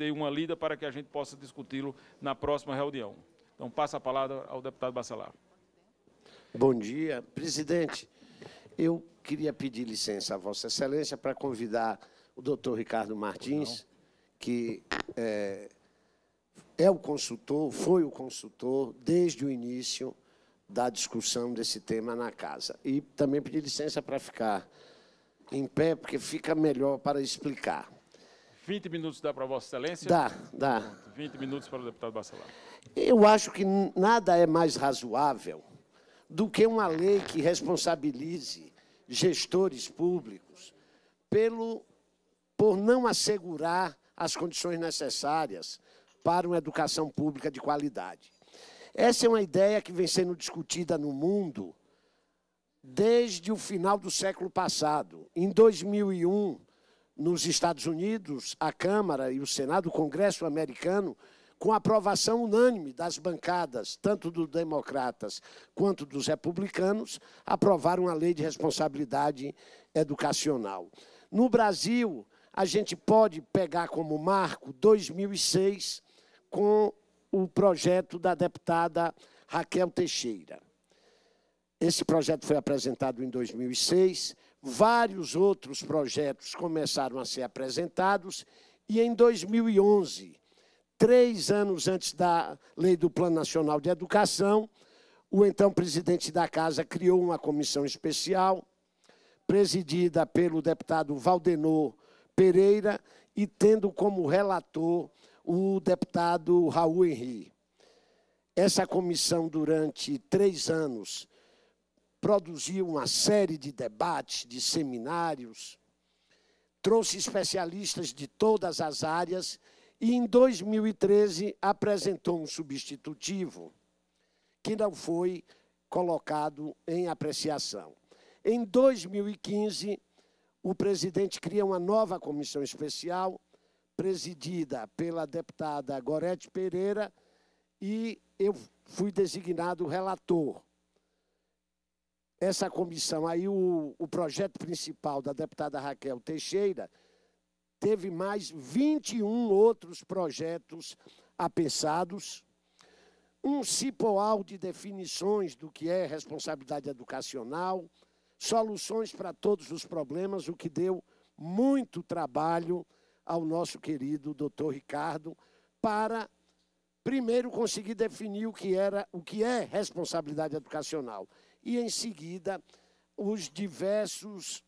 dê uma lida para que a gente possa discuti-lo na próxima reunião. Então, passo a palavra ao deputado Bacelar. Bom dia, presidente. Eu queria pedir licença a Vossa Excelência para convidar o doutor Ricardo Martins, que é, é o consultor, foi o consultor desde o início da discussão desse tema na casa. E também pedir licença para ficar em pé, porque fica melhor para explicar. 20 minutos dá para Vossa Excelência? Dá, dá. 20 minutos para o deputado Bacelar. Eu acho que nada é mais razoável do que uma lei que responsabilize gestores públicos pelo, por não assegurar as condições necessárias para uma educação pública de qualidade. Essa é uma ideia que vem sendo discutida no mundo desde o final do século passado. Em 2001, nos Estados Unidos, a Câmara e o Senado, o Congresso americano, com aprovação unânime das bancadas, tanto dos democratas quanto dos republicanos, aprovaram a lei de responsabilidade educacional. No Brasil, a gente pode pegar como marco 2006 com o projeto da deputada Raquel Teixeira. Esse projeto foi apresentado em 2006 vários outros projetos começaram a ser apresentados e em 2011, três anos antes da lei do Plano Nacional de Educação, o então presidente da casa criou uma comissão especial presidida pelo deputado Valdenor Pereira e tendo como relator o deputado Raul Henri. Essa comissão, durante três anos, produziu uma série de debates, de seminários, trouxe especialistas de todas as áreas e, em 2013, apresentou um substitutivo que não foi colocado em apreciação. Em 2015, o presidente cria uma nova comissão especial, presidida pela deputada Gorete Pereira, e eu fui designado relator essa comissão. Aí o, o projeto principal da deputada Raquel Teixeira teve mais 21 outros projetos apensados, um cipoal de definições do que é responsabilidade educacional, soluções para todos os problemas, o que deu muito trabalho ao nosso querido doutor Ricardo para primeiro conseguir definir o que era, o que é responsabilidade educacional e, em seguida, os diversos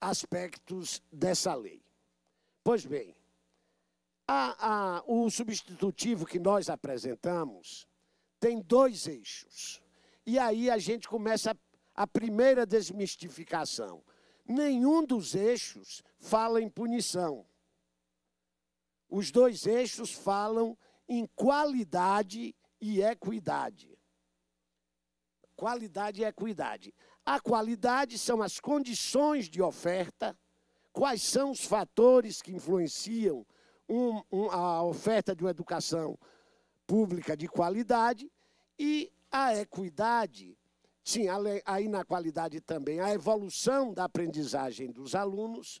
aspectos dessa lei. Pois bem, a, a, o substitutivo que nós apresentamos tem dois eixos. E aí a gente começa a, a primeira desmistificação. Nenhum dos eixos fala em punição. Os dois eixos falam em qualidade e equidade. Qualidade e equidade. A qualidade são as condições de oferta, quais são os fatores que influenciam um, um, a oferta de uma educação pública de qualidade e a equidade, sim, aí na qualidade também, a evolução da aprendizagem dos alunos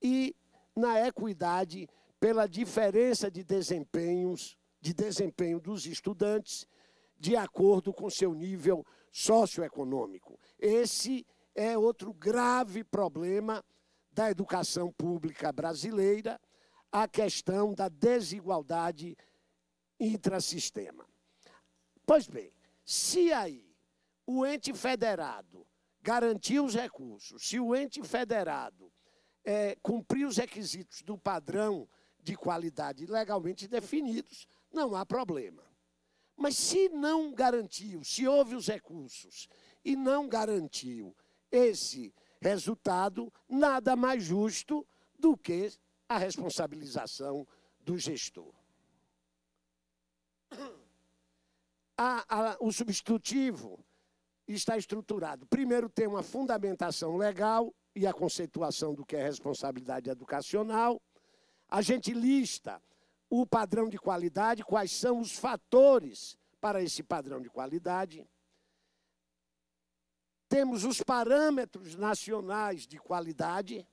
e na equidade pela diferença de desempenhos, de desempenho dos estudantes de acordo com seu nível socioeconômico. Esse é outro grave problema da educação pública brasileira, a questão da desigualdade intrasistema. Pois bem, se aí o ente federado garantiu os recursos, se o ente federado é, cumpriu os requisitos do padrão de qualidade legalmente definidos, não há problema. Mas se não garantiu, se houve os recursos e não garantiu esse resultado, nada mais justo do que a responsabilização do gestor. A, a, o substitutivo está estruturado. Primeiro, tem uma fundamentação legal e a conceituação do que é responsabilidade educacional. A gente lista o padrão de qualidade, quais são os fatores para esse padrão de qualidade. Temos os parâmetros nacionais de qualidade,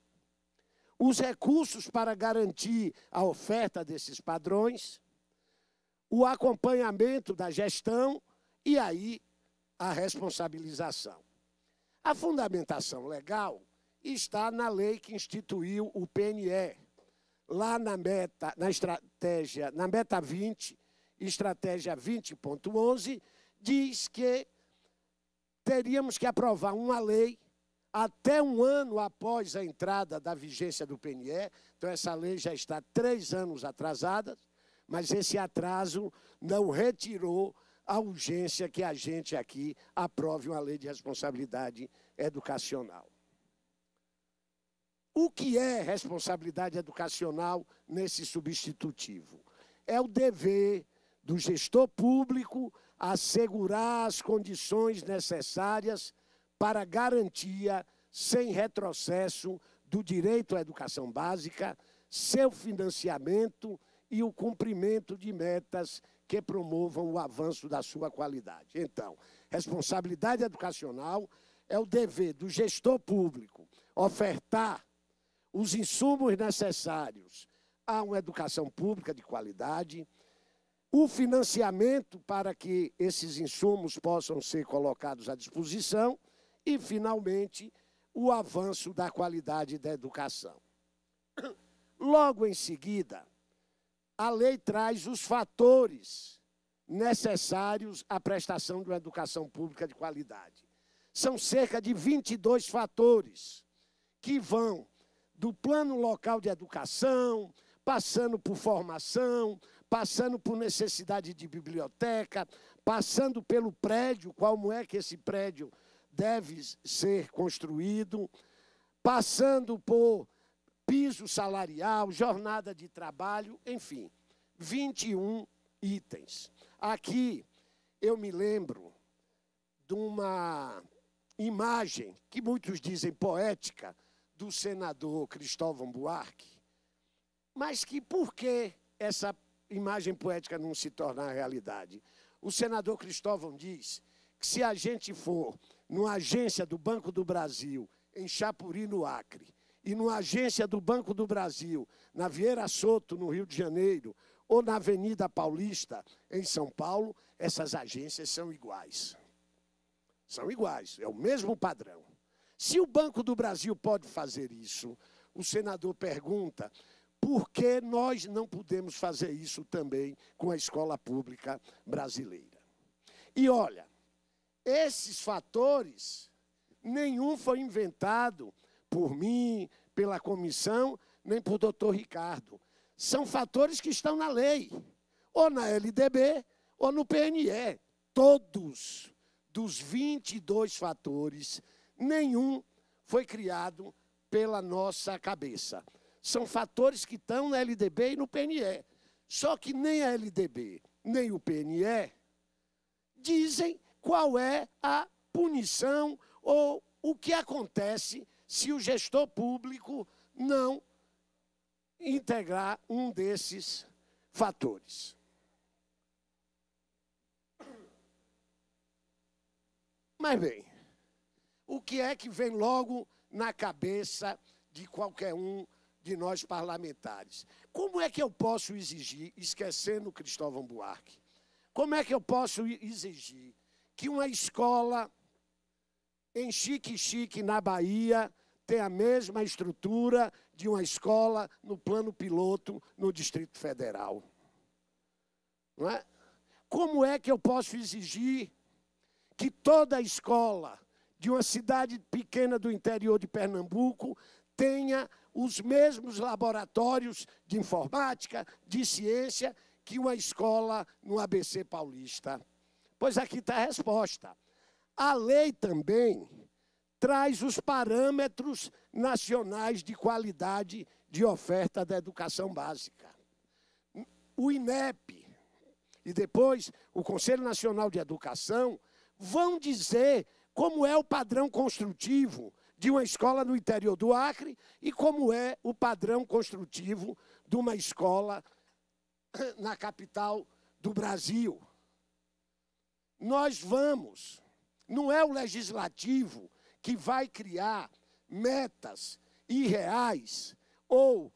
os recursos para garantir a oferta desses padrões, o acompanhamento da gestão e aí a responsabilização. A fundamentação legal está na lei que instituiu o PNE, lá na meta, na estratégia, na meta 20, estratégia 20.11, diz que teríamos que aprovar uma lei até um ano após a entrada da vigência do PNE. Então, essa lei já está três anos atrasada, mas esse atraso não retirou a urgência que a gente aqui aprove uma lei de responsabilidade educacional. O que é responsabilidade educacional nesse substitutivo? É o dever do gestor público assegurar as condições necessárias para garantia sem retrocesso do direito à educação básica, seu financiamento e o cumprimento de metas que promovam o avanço da sua qualidade. Então, responsabilidade educacional é o dever do gestor público ofertar os insumos necessários a uma educação pública de qualidade, o financiamento para que esses insumos possam ser colocados à disposição e, finalmente, o avanço da qualidade da educação. Logo em seguida, a lei traz os fatores necessários à prestação de uma educação pública de qualidade. São cerca de 22 fatores que vão do plano local de educação, passando por formação, passando por necessidade de biblioteca, passando pelo prédio, como é que esse prédio deve ser construído, passando por piso salarial, jornada de trabalho, enfim, 21 itens. Aqui eu me lembro de uma imagem que muitos dizem poética, do senador Cristóvão Buarque, mas que por que essa imagem poética não se torna realidade? O senador Cristóvão diz que se a gente for numa agência do Banco do Brasil em Chapuri, no Acre, e numa agência do Banco do Brasil na Vieira Soto, no Rio de Janeiro, ou na Avenida Paulista, em São Paulo, essas agências são iguais. São iguais, é o mesmo padrão. Se o Banco do Brasil pode fazer isso, o senador pergunta por que nós não podemos fazer isso também com a escola pública brasileira. E olha, esses fatores, nenhum foi inventado por mim, pela comissão, nem por doutor Ricardo. São fatores que estão na lei, ou na LDB, ou no PNE. Todos dos 22 fatores nenhum foi criado pela nossa cabeça. São fatores que estão na LDB e no PNE. Só que nem a LDB, nem o PNE dizem qual é a punição ou o que acontece se o gestor público não integrar um desses fatores. Mas bem, o que é que vem logo na cabeça de qualquer um de nós parlamentares? Como é que eu posso exigir, esquecendo Cristóvão Buarque, como é que eu posso exigir que uma escola em Chique-Chique, na Bahia, tenha a mesma estrutura de uma escola no plano piloto no Distrito Federal? Não é? Como é que eu posso exigir que toda escola de uma cidade pequena do interior de Pernambuco tenha os mesmos laboratórios de informática, de ciência, que uma escola no ABC paulista? Pois aqui está a resposta. A lei também traz os parâmetros nacionais de qualidade de oferta da educação básica. O INEP e depois o Conselho Nacional de Educação vão dizer como é o padrão construtivo de uma escola no interior do Acre e como é o padrão construtivo de uma escola eh, na capital do Brasil. Nós vamos, não é o legislativo que vai criar metas irreais ou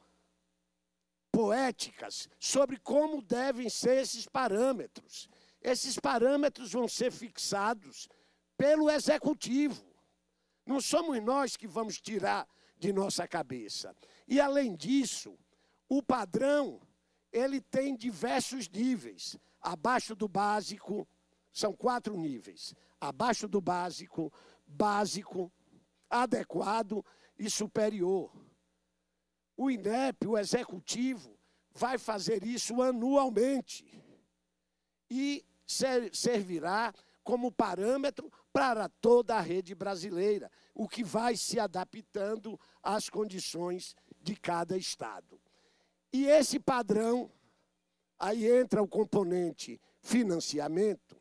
poéticas sobre como devem ser esses parâmetros. Esses parâmetros vão ser fixados pelo executivo. Não somos nós que vamos tirar de nossa cabeça. E além disso, o padrão ele tem diversos níveis. Abaixo do básico, são quatro níveis: abaixo do básico, básico, adequado e superior. O INEP, o executivo, vai fazer isso anualmente e servirá como parâmetro para toda a rede brasileira, o que vai se adaptando às condições de cada estado. E esse padrão, aí entra o componente financiamento,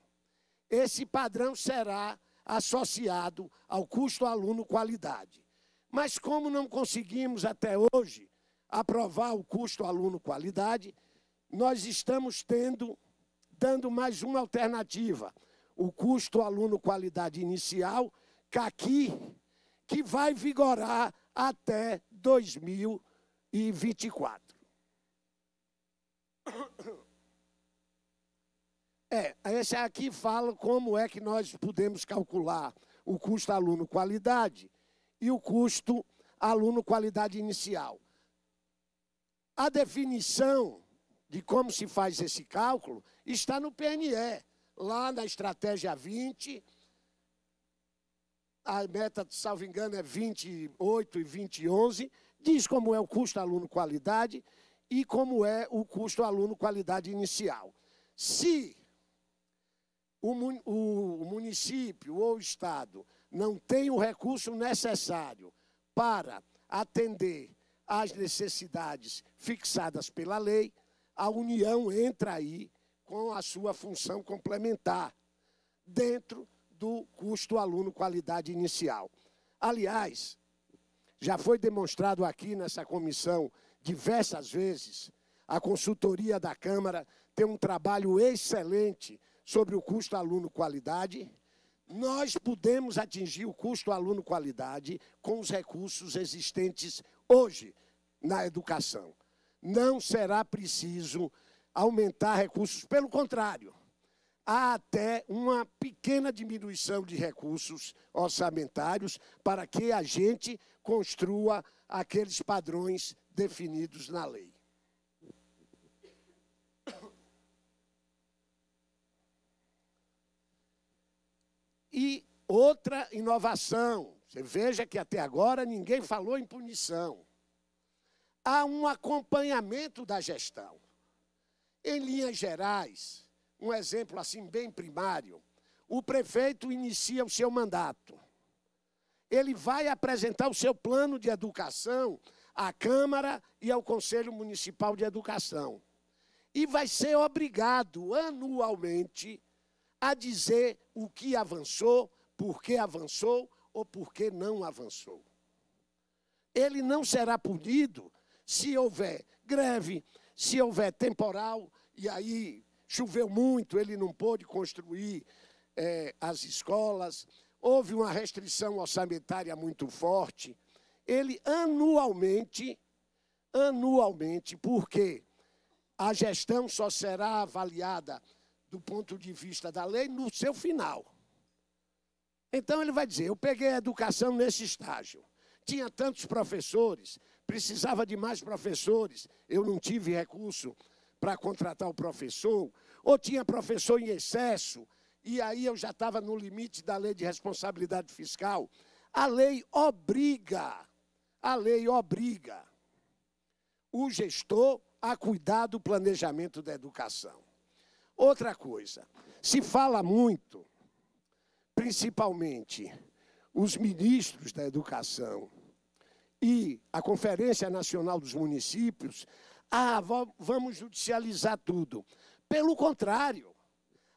esse padrão será associado ao custo aluno qualidade. Mas como não conseguimos até hoje aprovar o custo aluno qualidade, nós estamos tendo dando mais uma alternativa o custo aluno qualidade inicial, CAQI, que vai vigorar até 2024. É, esse aqui fala como é que nós podemos calcular o custo aluno qualidade e o custo aluno qualidade inicial. A definição de como se faz esse cálculo está no PNE lá na estratégia 20. A meta, salvo engano, é 28 e 2011. e Diz como é o custo aluno qualidade e como é o custo aluno qualidade inicial. Se o município ou o estado não tem o recurso necessário para atender às necessidades fixadas pela lei, a União entra aí com a sua função complementar dentro do custo aluno qualidade inicial. Aliás, já foi demonstrado aqui nessa comissão diversas vezes, a consultoria da Câmara tem um trabalho excelente sobre o custo aluno qualidade. Nós podemos atingir o custo aluno qualidade com os recursos existentes hoje na educação. Não será preciso aumentar recursos, pelo contrário, há até uma pequena diminuição de recursos orçamentários para que a gente construa aqueles padrões definidos na lei. E outra inovação, você veja que até agora ninguém falou em punição. Há um acompanhamento da gestão. Em linhas gerais, um exemplo assim bem primário, o prefeito inicia o seu mandato. Ele vai apresentar o seu plano de educação à Câmara e ao Conselho Municipal de Educação. E vai ser obrigado anualmente a dizer o que avançou, por que avançou ou por que não avançou. Ele não será punido se houver greve, se houver temporal, e aí choveu muito, ele não pôde construir é, as escolas, houve uma restrição orçamentária muito forte. Ele anualmente, anualmente, porque a gestão só será avaliada do ponto de vista da lei no seu final. Então ele vai dizer: eu peguei a educação nesse estágio, tinha tantos professores, precisava de mais professores, eu não tive recurso para contratar o professor, ou tinha professor em excesso, e aí eu já estava no limite da lei de responsabilidade fiscal. A lei obriga, a lei obriga o gestor a cuidar do planejamento da educação. Outra coisa, se fala muito, principalmente os ministros da educação, e a Conferência Nacional dos Municípios, ah, vamos judicializar tudo. Pelo contrário,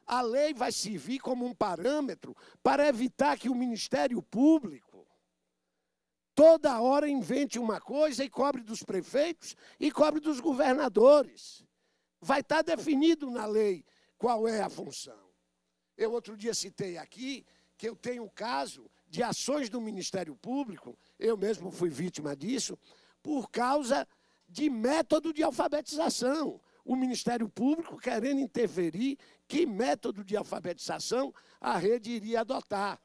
a lei vai servir como um parâmetro para evitar que o Ministério Público toda hora invente uma coisa e cobre dos prefeitos e cobre dos governadores. Vai estar tá definido na lei qual é a função. Eu outro dia citei aqui que eu tenho o caso de ações do Ministério Público eu mesmo fui vítima disso, por causa de método de alfabetização. O Ministério Público querendo interferir que método de alfabetização a rede iria adotar.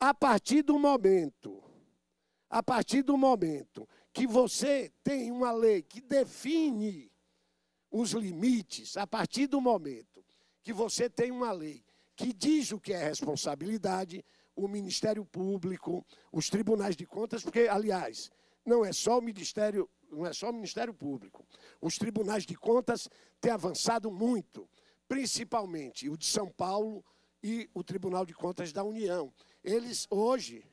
A partir do momento, a partir do momento que você tem uma lei que define os limites, a partir do momento que você tem uma lei que diz o que é responsabilidade, o Ministério Público, os tribunais de contas, porque, aliás, não é só o Ministério, não é só o Ministério Público. Os tribunais de contas têm avançado muito, principalmente o de São Paulo e o Tribunal de Contas da União. Eles hoje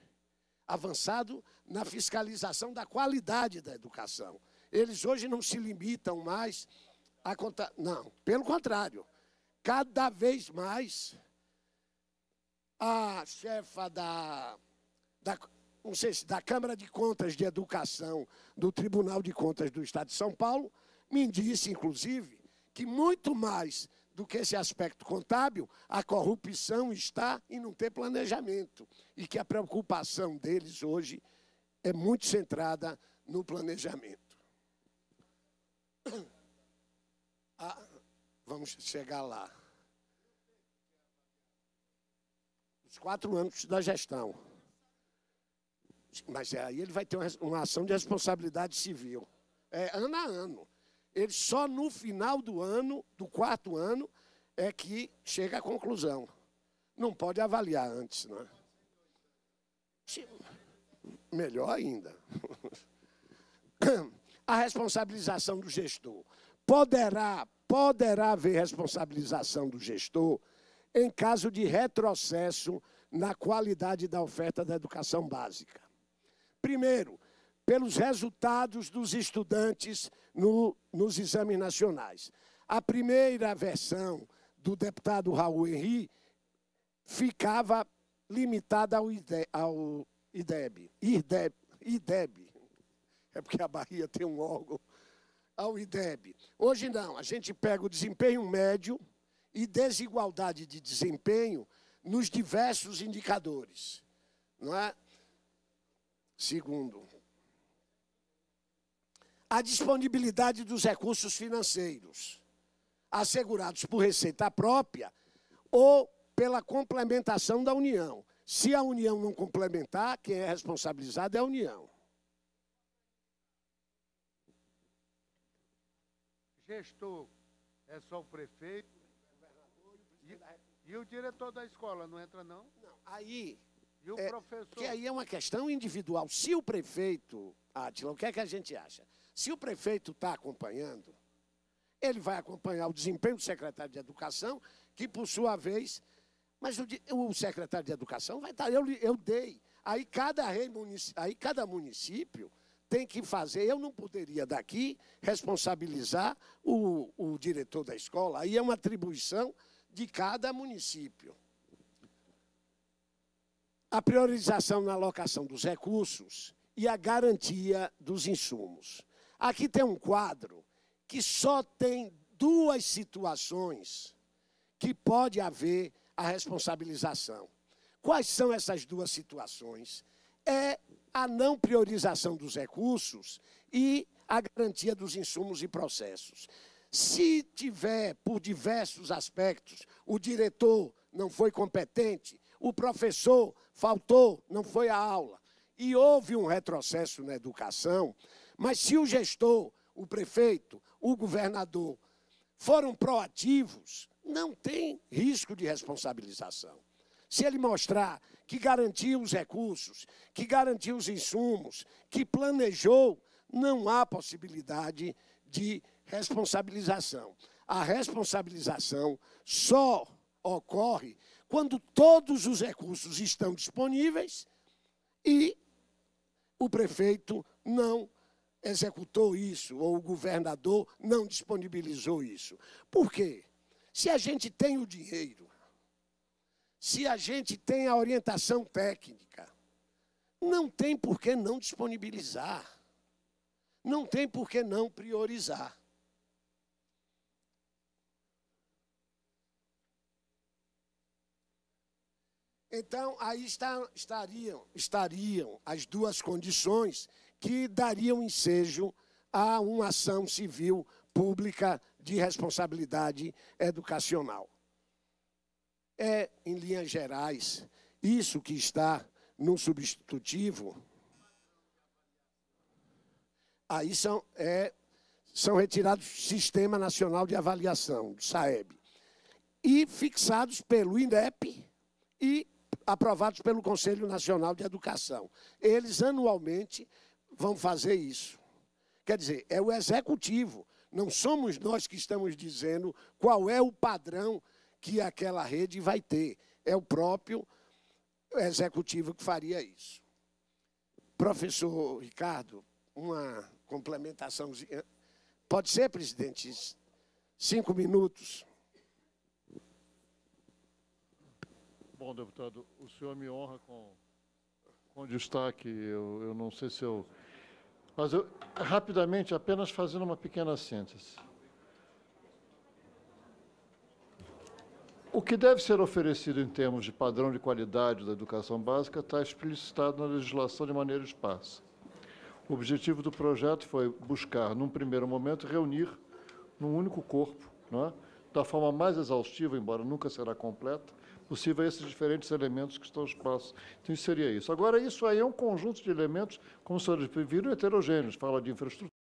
avançado na fiscalização da qualidade da educação. Eles hoje não se limitam mais a contar, não, pelo contrário, cada vez mais a chefa da, da não sei se da Câmara de Contas de Educação do Tribunal de Contas do Estado de São Paulo, me disse, inclusive, que muito mais do que esse aspecto contábil, a corrupção está em não ter planejamento. E que a preocupação deles hoje é muito centrada no planejamento. Ah, vamos chegar lá. os quatro anos da gestão. Mas aí ele vai ter uma ação de responsabilidade civil. É ano a ano. Ele só no final do ano, do quarto ano, é que chega à conclusão. Não pode avaliar antes, não é? Melhor ainda. A responsabilização do gestor. Poderá, poderá haver responsabilização do gestor em caso de retrocesso na qualidade da oferta da educação básica. Primeiro, pelos resultados dos estudantes no, nos exames nacionais. A primeira versão do deputado Raul Henri ficava limitada ao, IDE, ao IDEB, IDEB, IDEB, é porque a Bahia tem um órgão, ao IDEB. Hoje não, a gente pega o desempenho médio e desigualdade de desempenho nos diversos indicadores. Não é? Segundo, a disponibilidade dos recursos financeiros assegurados por receita própria ou pela complementação da União. Se a União não complementar, quem é responsabilizado é a União. Gestor é só o prefeito, e, o diretor da escola não entra, não? Não. Aí. E o é, professor. Que aí é uma questão individual. Se o prefeito, Atila, o que é que a gente acha? Se o prefeito está acompanhando, ele vai acompanhar o desempenho do secretário de Educação, que, por sua vez. Mas o, o secretário de Educação vai estar. Tá, eu, eu dei. Aí cada, aí cada município tem que fazer. Eu não poderia daqui responsabilizar o, o diretor da escola. Aí é uma atribuição de cada município. A priorização na alocação dos recursos e a garantia dos insumos. Aqui tem um quadro que só tem duas situações que pode haver a responsabilização. Quais são essas duas situações? É a não priorização dos recursos e a garantia dos insumos e processos. Se tiver, por diversos aspectos, o diretor não foi competente, o professor faltou, não foi à aula, e houve um retrocesso na educação, mas se o gestor, o prefeito, o governador foram proativos, não tem risco de responsabilização. Se ele mostrar que garantiu os recursos, que garantiu os insumos, que planejou, não há possibilidade de Responsabilização. A responsabilização só ocorre quando todos os recursos estão disponíveis e o prefeito não executou isso, ou o governador não disponibilizou isso. Por quê? Se a gente tem o dinheiro, se a gente tem a orientação técnica, não tem por que não disponibilizar, não tem por que não priorizar. Então, aí está, estariam, estariam as duas condições que dariam ensejo a uma ação civil pública de responsabilidade educacional. É, em linhas gerais, isso que está no substitutivo. Aí são, é, são retirados do Sistema Nacional de Avaliação, do SAEB, e fixados pelo INEP e aprovados pelo Conselho Nacional de Educação. Eles anualmente vão fazer isso. Quer dizer, é o executivo, não somos nós que estamos dizendo qual é o padrão que aquela rede vai ter. É o próprio executivo que faria isso. Professor Ricardo, uma complementação. Pode ser, presidente? Cinco minutos. Bom, deputado, o senhor me honra com, com destaque, eu, eu não sei se eu... Mas eu, rapidamente, apenas fazendo uma pequena síntese. O que deve ser oferecido em termos de padrão de qualidade da educação básica está explicitado na legislação de maneira esparsa. O objetivo do projeto foi buscar, num primeiro momento, reunir num único corpo, é? da forma mais exaustiva, embora nunca será completa, possível a esses diferentes elementos que estão expostos. Então, isso seria isso. Agora, isso aí é um conjunto de elementos, como os senhores viram, heterogêneos. Fala de infraestrutura,